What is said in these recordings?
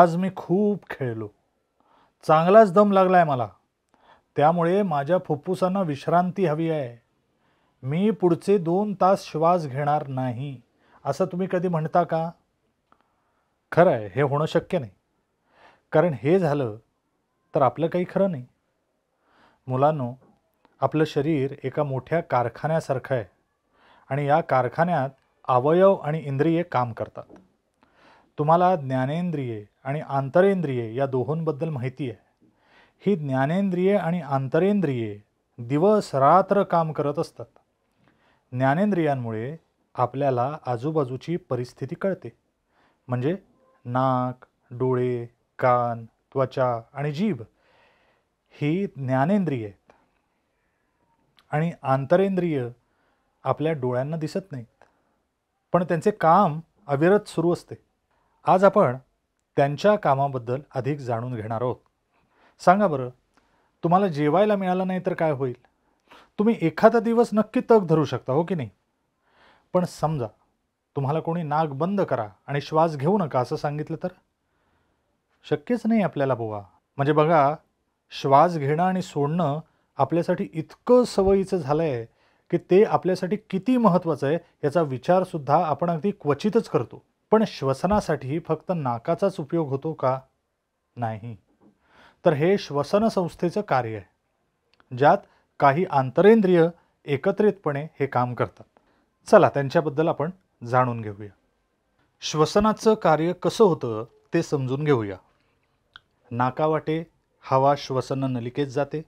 आज मी खूप खेळलो चांगलाच दम लागला आहे मला त्यामुळे माझ्या फुप्फुसांना विश्रांती हवी आहे मी पुढचे दोन तास श्वास घेणार नाही असं तुम्ही कधी म्हणता का खरं आहे हे होणं शक्य नाही कारण हे झालं तर आपलं काही खरं नाही मुलांनो आपलं शरीर एका मोठ्या कारखान्यासारखं आहे आणि या कारखान्यात अवयव आणि इंद्रिये काम करतात तुम्हाला ज्ञानेंद्रिये आणि आंतरेंद्रिये या दोहोंबद्दल माहिती आहे ही ज्ञानेंद्रिये आणि आंतरेंद्रिये दिवस रात्र काम करत असतात ज्ञानेंद्रियांमुळे आपल्याला आजूबाजूची परिस्थिती कळते म्हणजे नाक डोळे कान त्वचा आणि जीभ ही ज्ञानेंद्रिय आहेत आणि आंतरेंद्रिय आपल्या डोळ्यांना दिसत नाहीत पण त्यांचे काम अविरत सुरू असते आज आपण त्यांच्या कामाबद्दल अधिक जाणून घेणार आहोत सांगा बरं तुम्हाला जेवायला मिळालं नाही तर काय होईल तुम्ही एखादा दिवस नक्की तग धरू शकता हो की नाही पण समजा तुम्हाला कोणी नाक बंद करा आणि श्वास घेऊ नका असं सांगितलं तर शक्यच नाही आपल्याला बुवा म्हणजे बघा श्वास घेणं आणि सोडणं आपल्यासाठी इतकं सवयीचं झालं आहे की ते आपल्यासाठी किती महत्त्वाचं आहे याचा विचारसुद्धा आपण अगदी क्वचितच करतो पण श्वसनासाठी फक्त नाकाचाच उपयोग होतो का नाही तर हे श्वसन संस्थेचं कार्य आहे ज्यात काही आंतरेंद्रिय एकत्रितपणे हे काम करतात चला त्यांच्याबद्दल आपण जाणून घेऊया श्वसनाचं कार्य कसं होतं ते समजून घेऊया नाकावाटे हवा श्वसन नलिकेत जाते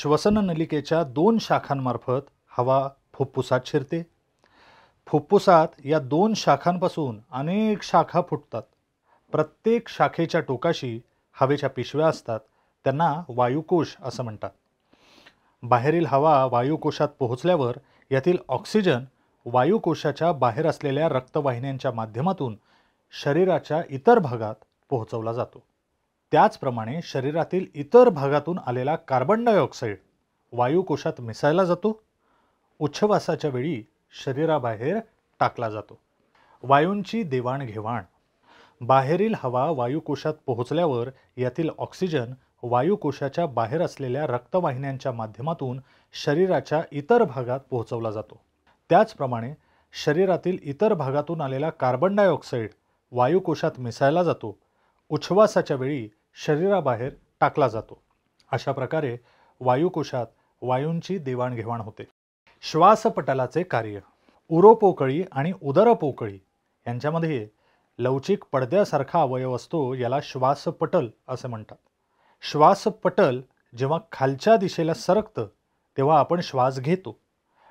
श्वसन नलिकेच्या दोन शाखांमार्फत हवा फुफ्फुसात शिरते फुप्फुसात या दोन शाखांपासून अनेक शाखा फुटतात प्रत्येक शाखेच्या टोकाशी हवेच्या पिशव्या असतात त्यांना वायुकोश असं म्हणतात बाहेरील हवा वायुकोशात पोहोचल्यावर यातील ऑक्सिजन वायुकोशाच्या बाहेर असलेल्या रक्तवाहिन्यांच्या माध्यमातून शरीराच्या इतर भागात पोहोचवला जातो त्याचप्रमाणे शरीरातील इतर भागातून आलेला कार्बन डायऑक्साईड वायुकोशात मिसायला जातो उच्छवासाच्या वेळी शरीराबाहेर टाकला जातो वायूंची देवाणघेवाण बाहेरील हवा वायुकोशात पोहोचल्यावर यातील ऑक्सिजन वायुकोशाच्या बाहेर असलेल्या रक्तवाहिन्यांच्या माध्यमातून शरीराच्या इतर भागात पोहोचवला जातो त्याचप्रमाणे शरीरातील इतर भागातून आलेला कार्बन डायऑक्साईड वायुकोशात मिसळला जातो उच्छ्वासाच्या वेळी शरीराबाहेर टाकला जातो अशा प्रकारे वायुकोशात वायूंची देवाणघेवाण होते श्वासपटलाचे कार्य उरोपोकळी आणि उदरपोकळी यांच्यामध्ये लवचिक पडद्यासारखा अवयव असतो याला श्वासपटल असे म्हणतात श्वासपटल जेव्हा खालच्या दिशेला सरकतं तेव्हा आपण श्वास घेतो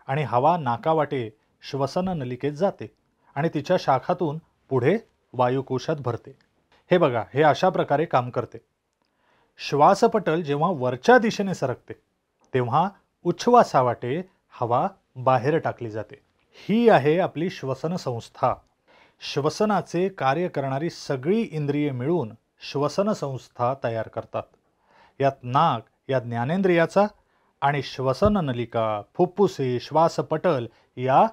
आणि हवा नाकावाटे श्वसन नलिकेत जाते आणि तिच्या शाखातून पुढे वायुकोशात भरते हे बघा हे अशा प्रकारे काम करते श्वासपटल जेव्हा वरच्या दिशेने सरकते तेव्हा उच्छवासावाटे हवा बाहेर टाकली जाते ही आहे आपली श्वसनसंस्था श्वसनाचे कार्य करणारी सगळी इंद्रिये मिळून श्वसन संस्था तयार करतात यात नाक या ज्ञानेंद्रियाचा आणि श्वसन नलिका फुप्फुसे श्वासपटल या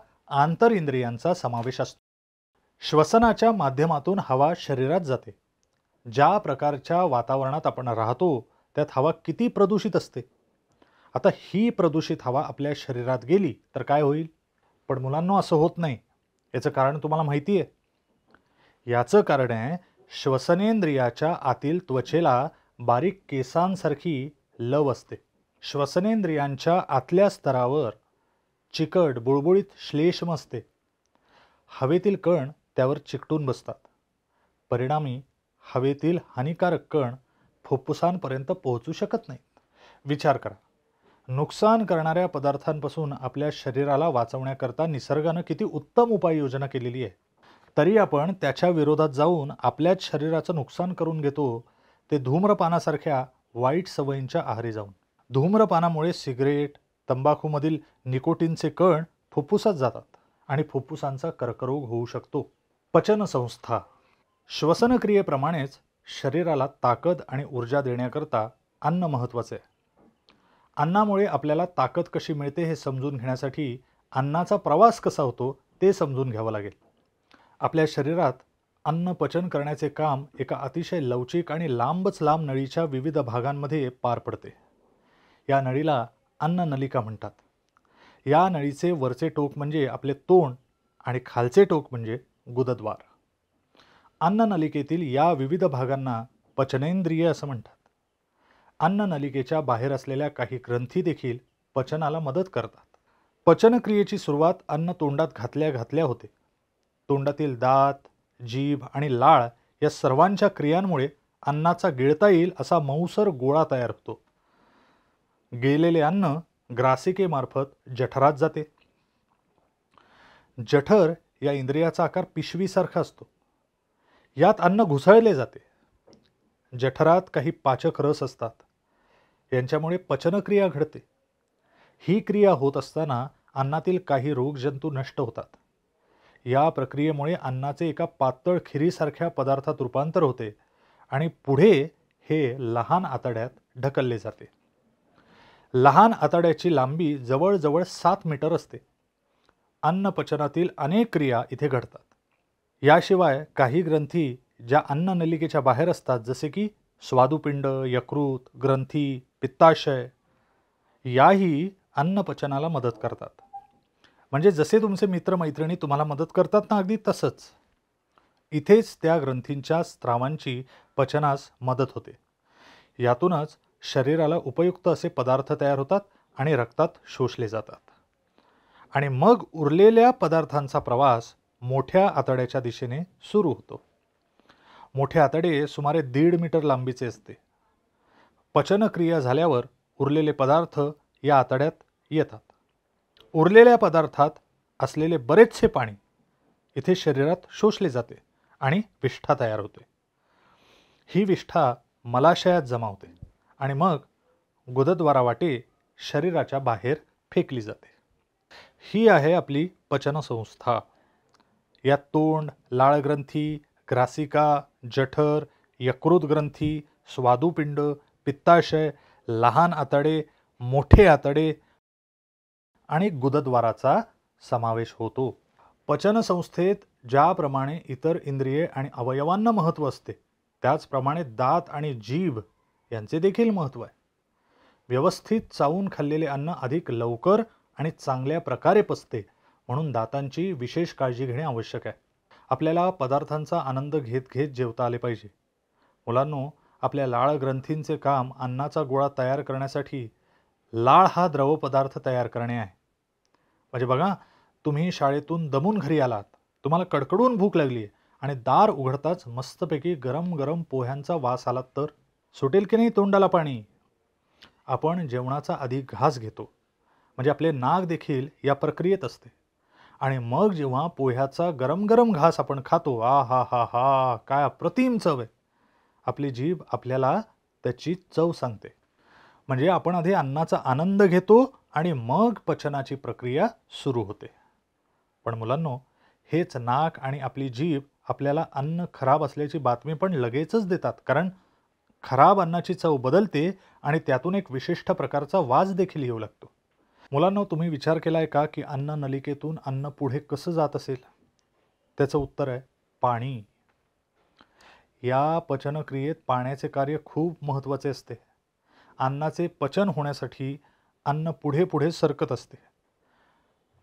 आंतर इंद्रियांचा समावेश असतो श्वसनाच्या माध्यमातून हवा शरीरात जाते ज्या प्रकारच्या वातावरणात आपण राहतो त्यात हवा किती प्रदूषित असते आता ही प्रदूषित हवा आपल्या शरीरात गेली तर काय होईल पण मुलांना असं होत नाही याचं कारण तुम्हाला माहिती आहे याचं कारण आहे श्वसनेंद्रियाच्या आतील त्वचेला बारीक केसांसारखी लव असते श्वसनेंद्रियांच्या आतल्या स्तरावर चिकट बुळबुळीत श्लेष्म असते हवेतील कण त्यावर चिकटून बसतात परिणामी हवेतील हानिकारक कण फुफ्फुसांपर्यंत पोहोचू शकत नाहीत विचार करा नुकसान करणाऱ्या पदार्थांपासून आपल्या शरीराला वाचवण्याकरता निसर्गानं किती उत्तम उपाययोजना केलेली आहे तरी आपण त्याच्या विरोधात जाऊन आपल्याच शरीराचं नुकसान करून घेतो ते धूम्रपानासारख्या वाईट सवयींच्या आहारी जाऊन धूम्रपानामुळे सिगरेट तंबाखूमधील निकोटीनचे कण फुफ्फुसात जातात आणि फुफ्फुसांचा कर्करोग होऊ शकतो पचनसंस्था श्वसनक्रियेप्रमाणेच शरीराला ताकद आणि ऊर्जा देण्याकरता अन्न महत्त्वाचे आहे अन्नामुळे आपल्याला ताकद कशी मिळते हे समजून घेण्यासाठी अन्नाचा प्रवास कसा होतो ते समजून घ्यावं लागेल आपल्या शरीरात अन्न पचन करण्याचे काम एका अतिशय लवचिक आणि लांबच लांब नळीच्या विविध भागांमध्ये पार पडते या नळीला अन्न नलिका म्हणतात या नळीचे वरचे टोक म्हणजे आपले तोंड आणि खालचे टोक म्हणजे गुदद्वार अन्ननलिकेतील या विविध भागांना पचनेंद्रिय असं म्हणतात अन्न नलिकेच्या बाहेर असलेल्या काही ग्रंथी देखील पचनाला मदत करतात पचनक्रियेची सुरुवात अन्न तोंडात घातल्या घातल्या होते तोंडातील दात जीभ आणि लाळ या सर्वांच्या क्रियांमुळे अन्नाचा गिळता येईल असा मऊसर गोळा तयार होतो गिळलेले अन्न ग्रासिकेमार्फत जठरात जाते जठर या इंद्रियाचा आकार पिशवीसारखा असतो यात अन्न घुसळले जाते जठरात काही पाचक रस असतात यांच्यामुळे पचनक्रिया घडते ही क्रिया होत असताना अन्नातील काही रोगजंतू नष्ट होतात या प्रक्रियेमुळे अन्नाचे एका पातळ खिरीसारख्या पदार्थात रूपांतर होते आणि पुढे हे लहान आतड्यात ढकलले जाते लहान आतड्याची लांबी जवळजवळ सात मीटर असते अन्नपचनातील अनेक क्रिया इथे घडतात याशिवाय काही ग्रंथी ज्या अन्ननलिकेच्या बाहेर असतात जसे की स्वादुपिंड यकृत ग्रंथी पित्ताशय याही अन्नपचनाला मदत करतात म्हणजे जसे तुमचे मित्रमैत्रिणी तुम्हाला मदत करतात ना अगदी तसंच इथेच त्या ग्रंथींच्या स्त्रावांची पचनास मदत होते यातूनच शरीराला उपयुक्त असे पदार्थ तयार होतात आणि रक्तात शोषले जातात आणि मग उरलेल्या पदार्थांचा प्रवास मोठ्या आतड्याच्या दिशेने सुरू होतो मोठे आतडे सुमारे दीड मीटर लांबीचे असते पचनक्रिया झाल्यावर उरलेले पदार्थ या आतड्यात येतात उरलेल्या पदार्थात असलेले बरेचसे पाणी इथे शरीरात शोषले जाते आणि विष्ठा तयार होते ही विष्ठा मलाशयात जमा होते आणि मग गुदद्वारावाटे शरीराच्या बाहेर फेकली जाते ही आहे आपली पचनसंस्था यात तोंड लाळग्रंथी ग्रासिका जठर यकृत ग्रंथी स्वादुपिंड पित्ताशय लहान आतडे मोठे आतडे आणि गुदद्वाराचा समावेश होतो पचनसंस्थेत ज्याप्रमाणे इतर इंद्रिये आणि अवयवांना महत्त्व असते त्याचप्रमाणे दात आणि जीभ यांचे देखील महत्त्व आहे व्यवस्थित चावून खाल्लेले अन्न अधिक लवकर आणि चांगल्या प्रकारे पचते म्हणून दातांची विशेष काळजी घेणे आवश्यक आहे आपल्याला पदार्थांचा आनंद घेत घेत जेवता आले पाहिजे मुलांनो आपल्या लाळ ग्रंथींचे काम अन्नाचा गोळा तयार करण्यासाठी लाळ हा द्रव पदार्थ तयार करणे आहे म्हणजे बघा तुम्ही शाळेतून दमून घरी आलात तुम्हाला कडकडून भूक लागली आणि दार उघडताच मस्तपैकी गरम गरम पोह्यांचा वास आलात तर सुटेल की नाही तोंडाला पाणी आपण जेवणाचा आधी घास घेतो म्हणजे आपले नाक देखील या प्रक्रियेत असते आणि मग जेव्हा पोह्याचा गरम गरम घास आपण खातो आ हा हा हा काय अप्रतिम चव आहे आपली जीभ आपल्याला त्याची चव सांगते म्हणजे आपण आधी अन्नाचा आनंद घेतो आणि मग पचनाची प्रक्रिया सुरू होते पण मुलांनो हेच नाक आणि आपली जीभ आपल्याला अन्न खराब असल्याची बातमी पण लगेचच देतात कारण खराब अन्नाची चव बदलते आणि त्यातून एक विशिष्ट प्रकारचा वास देखील येऊ लागतो मुलांना तुम्ही विचार केला आहे का की अन्न नलिकेतून अन्न पुढे कसं जात असेल त्याचं उत्तर आहे पाणी या पचनक्रियेत पाण्याचे कार्य खूप महत्त्वाचे असते अन्नाचे पचन होण्यासाठी अन्न पुढे पुढे सरकत असते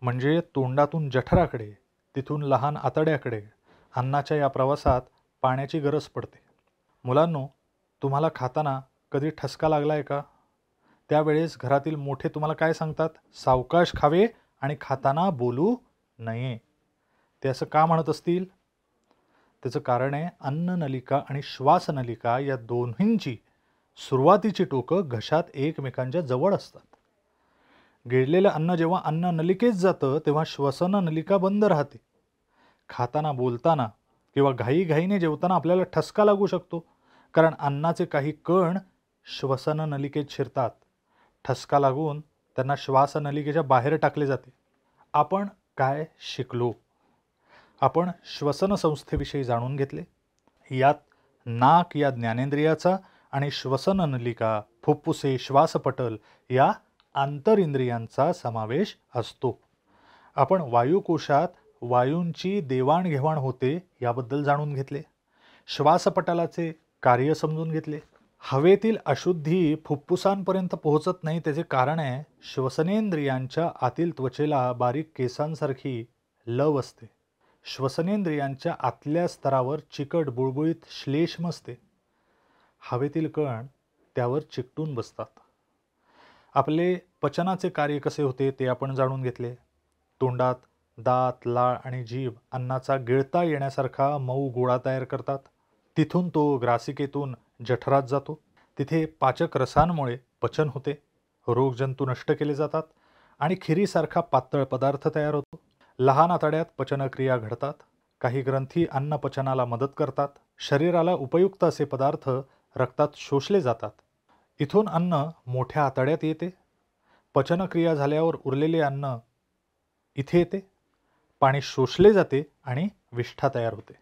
म्हणजे तोंडातून जठराकडे तिथून लहान आतड्याकडे अन्नाच्या या प्रवासात पाण्याची गरज पडते मुलांनो तुम्हाला खाताना कधी ठसका लागला आहे का त्यावेळेस घरातील मोठे तुम्हाला काय सांगतात सावकाश खावे आणि खाताना बोलू नये ते असं का म्हणत असतील त्याचं कारण आहे नलिका आणि श्वासनलिका या दोन्हींची सुरुवातीची टोकं घशात एकमेकांच्या जवळ असतात गिळलेलं अन्न जेव्हा अन्न नलिकेत जातं तेव्हा श्वसन नलिका बंद राहते खाताना बोलताना किंवा घाईघाईने जेवताना आपल्याला ठसका लागू शकतो कारण अन्नाचे काही कण श्वसन नलिकेत शिरतात ठसका लागून त्यांना श्वासनलिकेच्या बाहेर टाकले जाते आपण काय शिकलो आपण श्वसनसंस्थेविषयी जाणून घेतले यात नाक या ज्ञानेंद्रियाचा आणि श्वसन नलिका फुप्फुसे श्वासपटल या आंतरिंद्रियांचा समावेश असतो आपण वायुकोशात वायूंची देवाणघेवाण होते याबद्दल जाणून घेतले श्वासपटलाचे कार्य समजून घेतले हवेतील अशुद्धी फुप्फुसांपर्यंत पोहोचत नाही त्याचे कारण आहे श्वसनेंद्रियांच्या आतील त्वचेला बारीक केसांसारखी लव असते श्वसनेंद्रियांच्या आतल्या स्तरावर चिकट बुळबुळीत श्लेष्म असते हवेतील कण त्यावर चिकटून बसतात आपले पचनाचे कार्य कसे होते ते आपण जाणून घेतले तोंडात दात लाळ आणि जीभ अन्नाचा गिळता येण्यासारखा मऊ गोळा तयार करतात तिथून तो ग्रासिकेतून जठरात जातो तिथे पाचक रसांमुळे पचन होते रोगजंतू नष्ट केले जातात आणि खिरीसारखा पातळ पदार्थ तयार होतो लहान आतड्यात पचनक्रिया घडतात काही ग्रंथी अन्नपचनाला मदत करतात शरीराला उपयुक्त असे पदार्थ रक्तात शोषले जातात इथून अन्न मोठ्या आतड्यात येते पचनक्रिया झाल्यावर उरलेले अन्न इथे येते पाणी शोषले जाते आणि विष्ठा तयार होते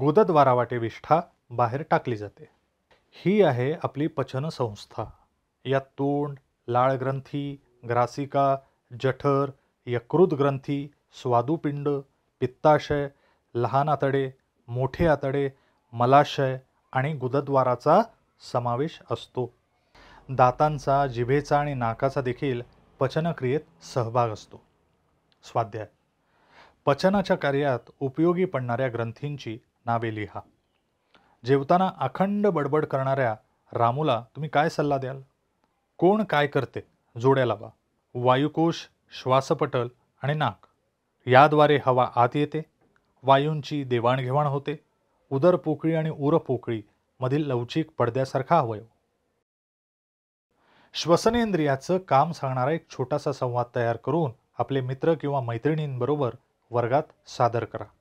गोदद्वारावाटे विष्ठा बाहेर टाकली जाते ही आहे आपली पचन संस्था यात तोंड लाळग्रंथी ग्रंथी ग्रासिका जठर यकृत ग्रंथी स्वादुपिंड पित्ताशय लहान आतडे मोठे आतडे मलाशय आणि गुदद्वाराचा समावेश असतो दातांचा जिभेचा आणि नाकाचा देखील पचनक्रियेत सहभाग असतो स्वाध्याय पचनाच्या कार्यात उपयोगी पडणाऱ्या ग्रंथींची नावे लिहा जेवताना अखंड बडबड करणाऱ्या रामूला तुम्ही काय सल्ला द्याल कोण काय करते जोड्या लावा वायुकोश श्वासपटल आणि नाक याद्वारे हवा आत येते वायूंची देवाणघेवाण होते उदर पोकळी आणि उर पोकळी मधील लवचिक पडद्यासारखा अवयव श्वसनेंद्रियाचं काम सांगणारा एक छोटासा संवाद तयार करून आपले मित्र किंवा मैत्रिणींबरोबर वर्गात सादर करा